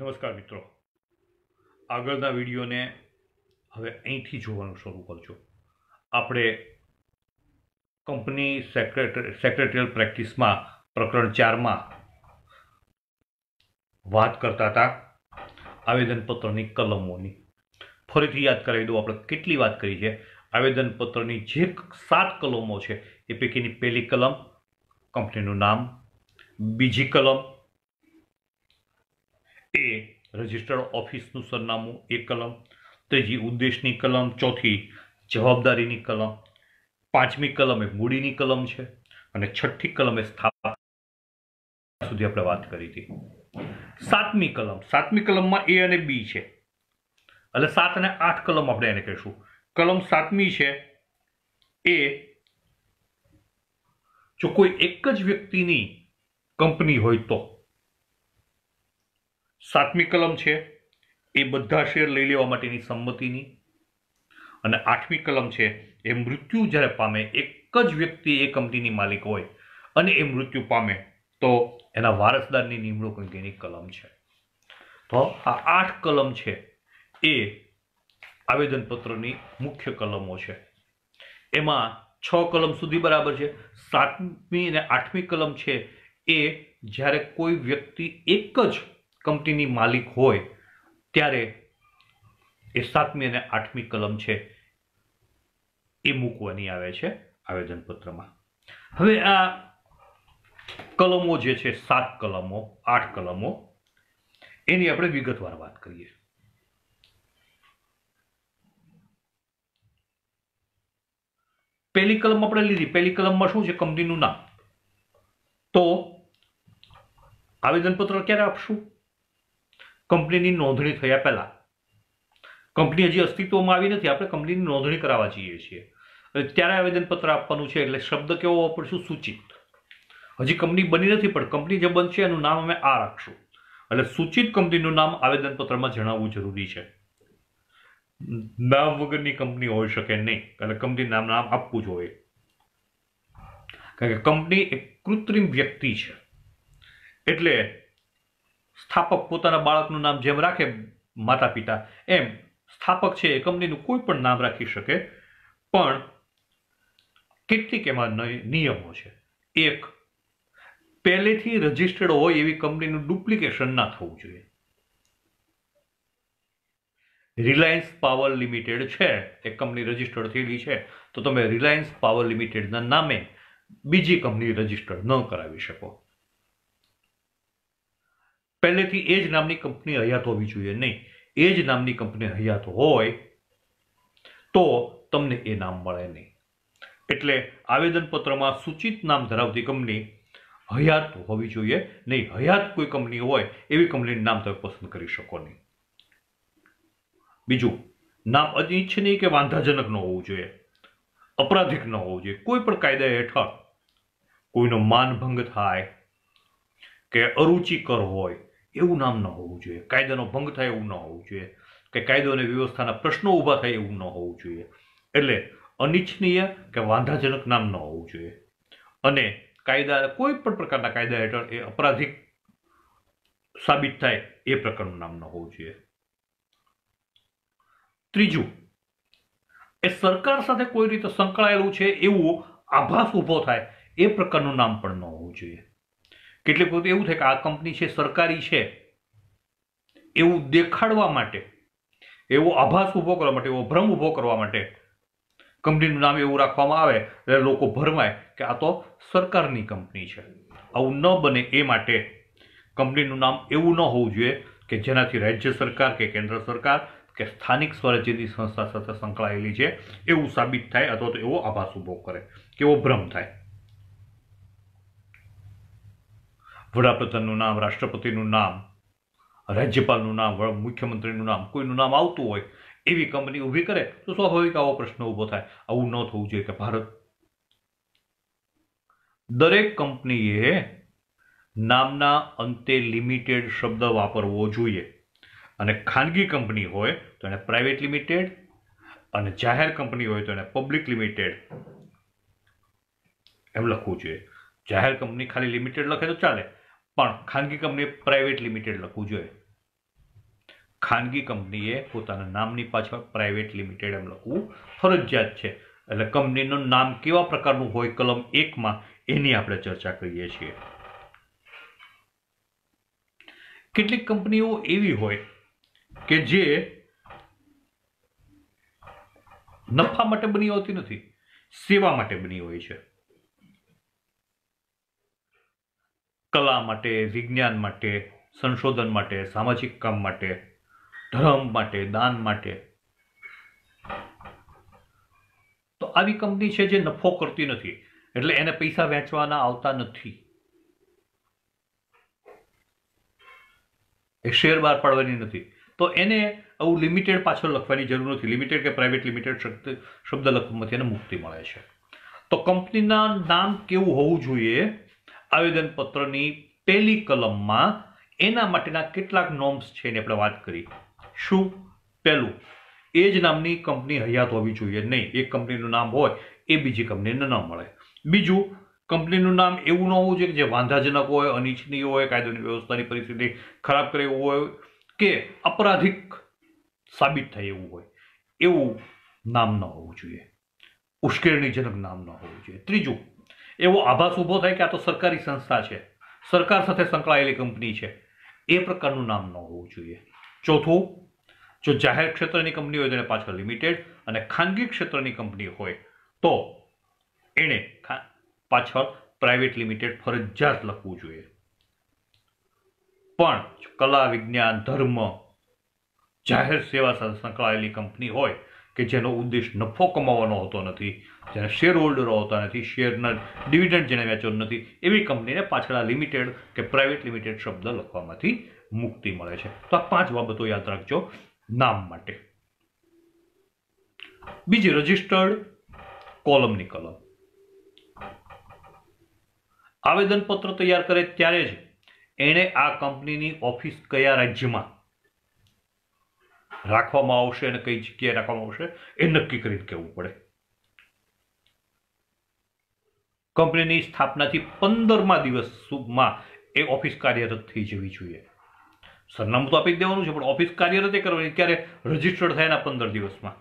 નમસ્કાર મિત્રો આગળના વિડીયોને હવે અહીંથી જોવાનું શરૂ કરજો આપણે કંપની સેક્રેટરી સેક્રેટરીયલ પ્રેક્ટિસમાં પ્રકરણ ચારમાં વાત કરતા હતા આવેદનપત્રની કલમોની ફરીથી યાદ કરાવી દઉં આપણે કેટલી વાત કરી છે આવેદનપત્રની જે સાત કલમો છે એ પૈકીની પહેલી કલમ કંપનીનું નામ બીજી કલમ એ રજિસ્ટર્ડ ઓફિસનું સરનામું એ કલમ ત્રીજી ઉદ્દેશની કલમ ચોથી જવાબદારીની કલમ પાંચમી કલમ એ મૂડીની કલમ છે અને છઠ્ઠી કલમ એ સ્થાપના સુધી આપણે વાત કરી હતી સાતમી કલમ સાતમી કલમમાં એ અને બી છે એટલે સાત અને આઠ કલમ આપણે એને કહીશું કલમ સાતમી છે એ જો કોઈ એક જ વ્યક્તિની કંપની હોય તો સાતમી કલમ છે એ બધા શેર લઈ લેવા માટેની સંમતિની અને આઠમી કલમ છે એ મૃત્યુ જ્યારે પામે એક જ વ્યક્તિ એ કંપનીની માલિક હોય અને એ મૃત્યુ પામે તો એના વારસદારની નિમણૂક અંગેની કલમ છે તો આ આઠ કલમ છે એ આવેદનપત્રની મુખ્ય કલમો છે એમાં છ કલમ સુધી બરાબર છે સાતમી અને આઠમી કલમ છે એ જ્યારે કોઈ વ્યક્તિ એક જ કંપનીની માલિક હોય ત્યારે એ સાતમી અને આઠમી કલમ છે એ મૂકવાની આવે છે આવેદનપત્રમાં હવે આ કલમો જે છે સાત કલમો આઠ કલમો એની આપણે વિગતવાર વાત કરીએ પહેલી કલમ આપણે લીધી પહેલી કલમમાં શું છે કંપનીનું નામ તો આવેદનપત્ર ક્યારે આપશું કંપનીની નોંધણી થયા પહેલાં કંપની હજી અસ્તિત્વમાં આવી નથી આપણે કંપનીની નોંધણી કરાવવા જઈએ છીએ ત્યારે આવેદનપત્ર આપવાનું છે એટલે શબ્દ કેવો વાપરશું સૂચિત હજી કંપની બની નથી પણ કંપની જે બનશે એનું નામ અમે આ રાખશું એટલે સૂચિત કંપનીનું નામ આવેદનપત્રમાં જણાવવું જરૂરી છે નામ વગરની કંપની હોઈ શકે નહીં એટલે કંપની નામ નામ આપવું જોઈએ કારણ કે કંપની એક કૃત્રિમ વ્યક્તિ છે એટલે સ્થાપક પોતાના બાળકનું નામ જેમ રાખે માતા પિતા એમ સ્થાપક છે એ કંપનીનું કોઈ પણ નામ રાખી શકે પણ કેટલીક એમાં નિયમો છે એક પહેલેથી રજિસ્ટર્ડ હોય એવી કંપનીનું ડુપ્લિકેશન ના થવું જોઈએ રિલાયન્સ પાવર લિમિટેડ છે એ કંપની રજિસ્ટર્ડ થયેલી છે તો તમે રિલાયન્સ પાવર લિમિટેડના નામે બીજી કંપની રજિસ્ટર્ડ ન કરાવી શકો પહેલેથી એ જ નામની કંપની હયાત હોવી જોઈએ નહીં એ જ નામની કંપની હયાત હોય તો તમને એ નામ મળે નહીં એટલે આવેદનપત્રમાં સૂચિત નામ ધરાવતી કંપની હયાત હોવી જોઈએ નહીં હયાત કોઈ કંપની હોય એવી કંપનીનું નામ તમે પસંદ કરી શકો નહીં બીજું નામ અનિચ્છનીય કે વાંધાજનક ન હોવું જોઈએ અપરાધિક ન હોવું જોઈએ કોઈ પણ કાયદા હેઠળ કોઈનો માનભંગ થાય કે અરુચિકર હોય એવું નામ ન હોવું જોઈએ કાયદાનો ભંગ થાય એવું ન હોવું જોઈએ કે કાયદો અને વ્યવસ્થાના પ્રશ્નો ઊભા થાય એવું ન હોવું જોઈએ એટલે અનિચ્છનીય કે વાંધાજનક નામ ન હોવું જોઈએ અને કાયદા કોઈ પણ પ્રકારના કાયદા હેઠળ એ અપરાધિક સાબિત થાય એ પ્રકારનું નામ ન હોવું જોઈએ ત્રીજું એ સરકાર સાથે કોઈ રીતે સંકળાયેલું છે એવું આભાસ ઊભો થાય એ પ્રકારનું નામ પણ ન હોવું જોઈએ કેટલીક વખત એવું થાય કે આ કંપની છે સરકારી છે એવું દેખાડવા માટે એવો આભાસ ઊભો કરવા માટે એવો ભ્રમ ઊભો કરવા માટે કંપનીનું નામ એવું રાખવામાં આવે એટલે લોકો ભરમાય કે આ તો સરકારની કંપની છે આવું ન બને એ માટે કંપનીનું નામ એવું ન હોવું જોઈએ કે જેનાથી રાજ્ય સરકાર કે કેન્દ્ર સરકાર કે સ્થાનિક સ્વરાજ્યની સંસ્થા સાથે સંકળાયેલી છે એવું સાબિત થાય અથવા તો એવો આભાસ ઊભો કરે કે એવો ભ્રમ થાય વડાપ્રધાનનું નામ રાષ્ટ્રપતિનું નામ રાજ્યપાલનું નામ મુખ્યમંત્રીનું નામ કોઈનું નામ આવતું હોય એવી કંપની ઊભી કરે તો સ્વાભાવિક આવો પ્રશ્ન ઊભો થાય આવું ન થવું જોઈએ કે ભારત દરેક કંપનીએ નામના અંતે લિમિટેડ શબ્દ વાપરવો જોઈએ અને ખાનગી કંપની હોય તો એને પ્રાઇવેટ લિમિટેડ અને જાહેર કંપની હોય તો એને પબ્લિક લિમિટેડ એમ લખવું જોઈએ જાહેર કંપની ખાલી લિમિટેડ લખે તો ચાલે પણ ખાનગી કંપનીએ પ્રાઇવેટ લિમિટેડ લખવું જોઈએ ખાનગી કંપનીએ પોતાના નામની પાછળ પ્રાઇવેટ લિમિટેડ એમ લખવું ફરજિયાત છે એટલે કંપનીનું નામ કેવા પ્રકારનું હોય કલમ એકમાં એની આપણે ચર્ચા કરીએ છીએ કેટલીક કંપનીઓ એવી હોય કે જે નફા માટે બની હોતી નથી સેવા માટે બની હોય છે કલા માટે વિજ્ઞાન માટે સંશોધન માટે સામાજિક કામ માટે ધર્મ માટે દાન માટે તો આવી કંપની છે જે નફો કરતી નથી એટલે એને પૈસા વેચવાના આવતા નથી એ શેર બહાર પાડવાની નથી તો એને આવું લિમિટેડ પાછળ લખવાની જરૂર નથી લિમિટેડ કે પ્રાઇવેટ લિમિટેડ શબ્દ લખવામાંથી એને મુક્તિ મળે છે તો કંપનીના નામ કેવું હોવું જોઈએ આવેદનપત્રની પહેલી કલમમાં એના માટેના કેટલાક નોર્મ્સ છે એની આપણે વાત કરી શું પહેલું એ જ નામની કંપની હયાત હોવી જોઈએ નહીં એ કંપનીનું નામ હોય એ બીજી કંપનીને ન મળે બીજું કંપનીનું નામ એવું ન હોવું જોઈએ કે જે વાંધાજનક હોય અનિચ્છનીય હોય કાયદોની વ્યવસ્થાની પરિસ્થિતિ ખરાબ કરે એવું હોય કે અપરાધિક સાબિત થાય એવું હોય એવું નામ ન હોવું જોઈએ ઉશ્કેરણીજનક નામ ન હોવું જોઈએ ત્રીજું એવો આભાસ ઊભો થાય કે આ તો સરકારી સંસ્થા છે સરકાર સાથે સંકળાયેલી કંપની છે એ પ્રકારનું નામ ન હોવું જોઈએ ચોથું જો જાહેર ક્ષેત્રની કંપની હોય તો એને પાછળ લિમિટેડ અને ખાનગી ક્ષેત્રની કંપની હોય તો એણે પાછળ પ્રાઇવેટ લિમિટેડ ફરજિયાત લખવું જોઈએ પણ કલા વિજ્ઞાન ધર્મ જાહેર સેવા સાથે સંકળાયેલી કંપની હોય કે જેનો ઉદ્દેશ નફો કમાવવાનો હોતો નથી જેને શેર હોલ્ડરો આવતા નથી શેરના ડિવિડન્ડ જેણે વેચો નથી એવી કંપનીને પાછળ લિમિટેડ કે પ્રાઇવેટ લિમિટેડ શબ્દ લખવામાંથી મુક્તિ મળે છે તો આ પાંચ બાબતો યાદ રાખજો નામ માટે બીજી રજિસ્ટર્ડ કોલમની કલમ આવેદનપત્ર તૈયાર કરે ત્યારે જ એણે આ કંપનીની ઓફિસ કયા રાજ્યમાં રાખવામાં આવશે અને કઈ જગ્યાએ રાખવામાં આવશે એ નક્કી કરીને કહેવું પડે કંપનીની સ્થાપનાથી પંદરમા દિવસ એ ઓફિસ કાર્યરત થઈ જવી જોઈએ સરનામું તો આપી દેવાનું છે પણ ઓફિસ કાર્યરત એ કરવાની ત્યારે રજીસ્ટર્ડ થયાના પંદર દિવસમાં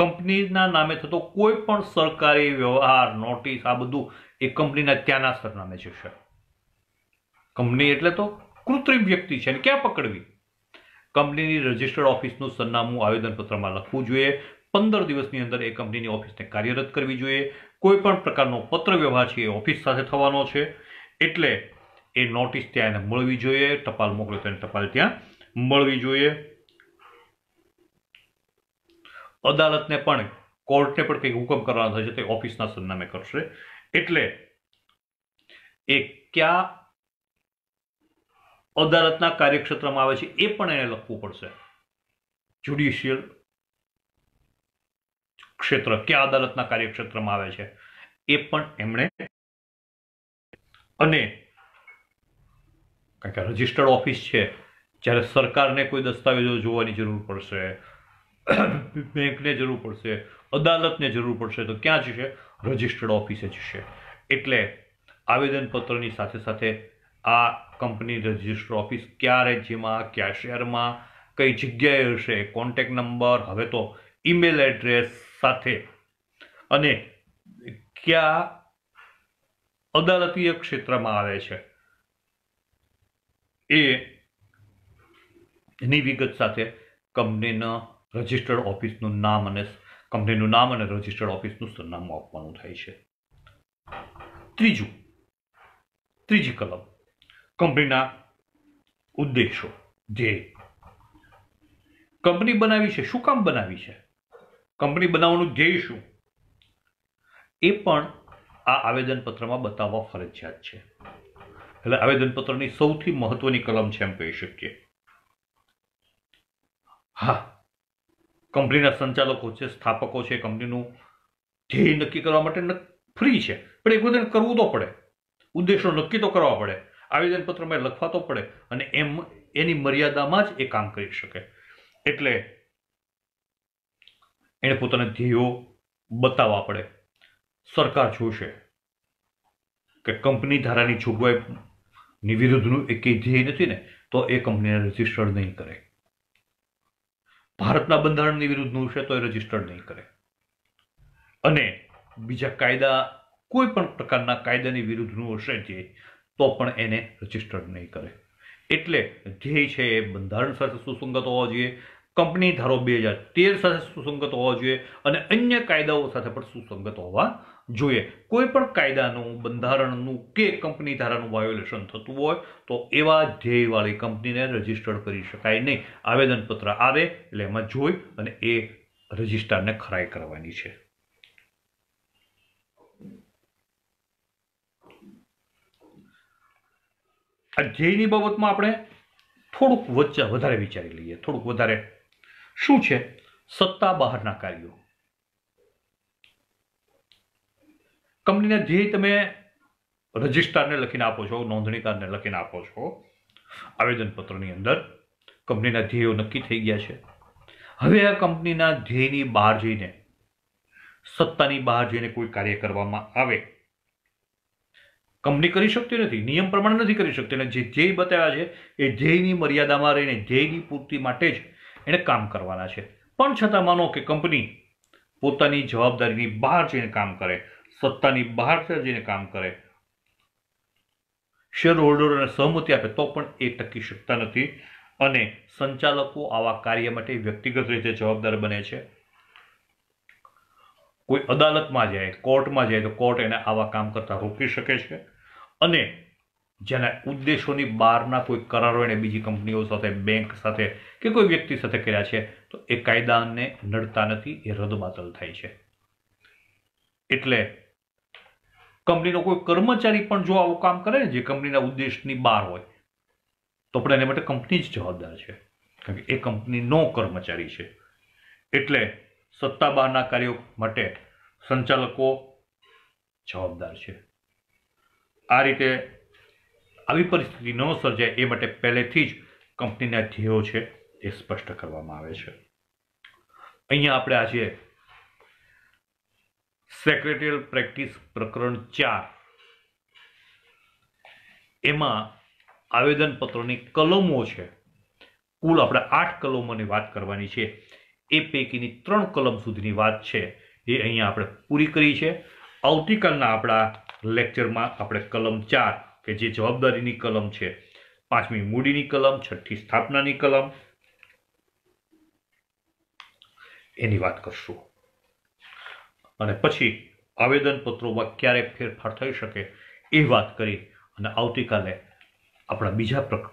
કંપનીના નામે થતો કોઈ પણ સરકારી વ્યવહાર નોટિસ આ બધું એ કંપનીના ત્યાંના સરનામે જશે કંપની એટલે તો કૃત્રિમ વ્યક્તિ છે ક્યાં પકડવી કંપનીની રજિસ્ટર્ડ ઓફિસનું સરનામું આવેદનપત્રમાં લખવું જોઈએ પંદર દિવસની અંદર એ કંપનીની ઓફિસને કાર્યરત કરવી જોઈએ કોઈ પણ પ્રકારનો પત્ર વ્યવહાર છે એ ઓફિસ સાથે થવાનો છે એટલે એ નોટિસ ત્યાં એને મળવી જોઈએ ટપાલ મોકલો તો ટપાલ ત્યાં મળવી જોઈએ અદાલતને પણ કોર્ટને પણ કંઈક હુકમ કરવાનો થશે તે ઓફિસના સરનામે કરશે એટલે એ ક્યાં અદાલતના કાર્યક્ષેત્રમાં આવે છે એ પણ એને લખવું પડશે જ્યુડિશિયલ ક્ષેત્ર કયા અદાલતના કાર્યક્ષેત્રમાં આવે છે એ પણ એમણે અને કારણ કે રજિસ્ટર્ડ ઓફિસ છે જ્યારે સરકારને કોઈ દસ્તાવેજો જોવાની જરૂર પડશે બેંકને જરૂર પડશે અદાલતને જરૂર પડશે તો ક્યાં જશે રજિસ્ટર્ડ ઓફિસે જશે એટલે આવેદનપત્રની સાથે સાથે આ કંપની રજિસ્ટર ઓફિસ ક્યાં રાજ્યમાં ક્યાં શહેરમાં કઈ જગ્યાએ હશે કોન્ટેક નંબર હવે તો ઈમેલ એડ્રેસ સાથે અને કયા અદાલતીય ક્ષેત્રમાં આવે છે એની વિગત સાથે કંપનીના રજિસ્ટર્ડ ઓફિસનું નામ અને કંપનીનું નામ અને રજિસ્ટર્ડ ઓફિસનું સરનામું આપવાનું થાય છે ત્રીજું ત્રીજી કલમ કંપનીના ઉદ્દેશો જે કંપની બનાવી છે શું કામ બનાવી છે કંપની બનાવવાનું ધ્યેય શું એ પણ આ આવેદનપત્રમાં બતાવવા ફરજિયાત છે એટલે આવેદનપત્રની સૌથી મહત્વની કલમ છે એમ કહી શકીએ હા કંપનીના સંચાલકો છે સ્થાપકો છે કંપનીનું ધ્યેય નક્કી કરવા માટે ફ્રી છે પણ એક બધું કરવું તો પડે ઉદ્દેશો નક્કી તો કરવા પડે આવેદનપત્રમાં લખવા તો પડે અને એમ એની મર્યાદામાં જ એ કામ કરી શકે એટલે એણે પોતાના ધ્યેયો બતાવવા પડે સરકાર જોશે કે કંપની ધારાની જોગવાઈની વિરુદ્ધનું એક ધ્યેય નથી ને તો એ કંપનીને રજીસ્ટર્ડ નહીં કરે ભારતના બંધારણની વિરુદ્ધનું છે તો એ રજીસ્ટર્ડ નહીં કરે અને બીજા કાયદા કોઈ પણ પ્રકારના કાયદાની વિરુદ્ધનું હશે જે તો પણ એને રજિસ્ટર્ડ નહીં કરે એટલે ધ્યેય છે એ બંધારણ સાથે સુસંગત હોવા જોઈએ કંપની ધારો બે હજાર તેર સાથે સુસંગત હોવા જોઈએ અને અન્ય કાયદાઓ સાથે પણ સુસંગત હોવા જોઈએ કોઈ પણ કાયદાનું બંધારણનું કે કંપની ધારાનું વાયોલેશન થતું હોય તો એવા ધ્યેયવાળી કંપનીને રજીસ્ટર્ડ કરી શકાય નહીં આવેદનપત્ર આવે એટલે એમાં જોઈ અને એ રજિસ્ટરને ખરાઈ કરવાની છે આ ધ્યેયની બાબતમાં આપણે થોડુંક વચ્ચે વધારે વિચારી લઈએ થોડુંક વધારે શું છે સત્તા બહારના કાર્યો કંપનીને જે તમે રજિસ્ટ્રારને લખીને આપો છો નોંધણીકારને લખીને આપો છો આવેદનપત્રની અંદર કંપનીના ધ્યેયો નક્કી થઈ ગયા છે હવે આ કંપનીના ધ્યેયની બહાર જઈને સત્તાની બહાર જઈને કોઈ કાર્ય કરવામાં આવે કંપની કરી શકતી નથી નિયમ પ્રમાણે નથી કરી શકતી અને જે ધ્યેય બતાવ્યા છે એ ધ્યેયની મર્યાદામાં રહીને ધ્યેયની પૂર્તિ માટે જ એણે કામ કરવાના છે પણ છતાં માનો કે કંપની પોતાની જવાબદારીની બહાર જઈને કામ કરે સત્તાની બહાર જઈને કામ કરે શેર હોલ્ડરોને સહમતિ આપે તો પણ એ ટકી શકતા નથી અને સંચાલકો આવા કાર્ય માટે વ્યક્તિગત રીતે જવાબદાર બને છે કોઈ અદાલતમાં જાય કોર્ટમાં જાય તો કોર્ટ એને આવા કામ કરતા રોકી શકે છે અને જેના ઉદ્દેશોની બહારના કોઈ કરારો એણે બીજી કંપનીઓ સાથે બેંક સાથે કે કોઈ વ્યક્તિ સાથે કર્યા છે તો એ કાયદાને નડતા નથી એ રદબાતલ થાય છે એટલે કંપનીનો કોઈ કર્મચારી પણ જો આવું કામ કરે ને જે કંપનીના ઉદ્દેશની બહાર હોય તો પણ એને માટે કંપની જ જવાબદાર છે કારણ કે એ કંપનીનો કર્મચારી છે એટલે સત્તા બહારના કાર્યો માટે સંચાલકો જવાબદાર છે આ રીતે આવી પરિસ્થિતિ ન સર્જાય એ માટે પહેલેથી જ કંપનીના ધ્યેયો છે એ સ્પષ્ટ કરવામાં આવે છે અહીંયા આપણે આજે સેક્રેટરીયલ પ્રેક્ટિસ પ્રકરણ ચાર એમાં આવેદનપત્રોની કલમો છે કુલ આપણે આઠ કલમોની વાત કરવાની છે એ પૈકીની ત્રણ કલમ સુધીની વાત છે એ અહીંયા આપણે પૂરી કરી છે આવતીકાલના આપણા લેક્ચરમાં આપણે કલમ ચાર કે જે જવાબદારીની કલમ છે પાંચમી મૂડીની કલમ છઠ્ઠી સ્થાપનાની કલમ એની વાત કરશું અને પછી આવેદનપત્રોમાં ક્યારે ફેરફાર થઈ શકે એ વાત કરી અને આવતીકાલે આપણા બીજા પ્રક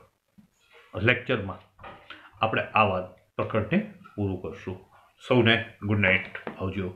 લેક્ચરમાં આપણે આ વાત પ્રકરણને પૂરું કરશું સૌને ગુડ નાઇટ આવજો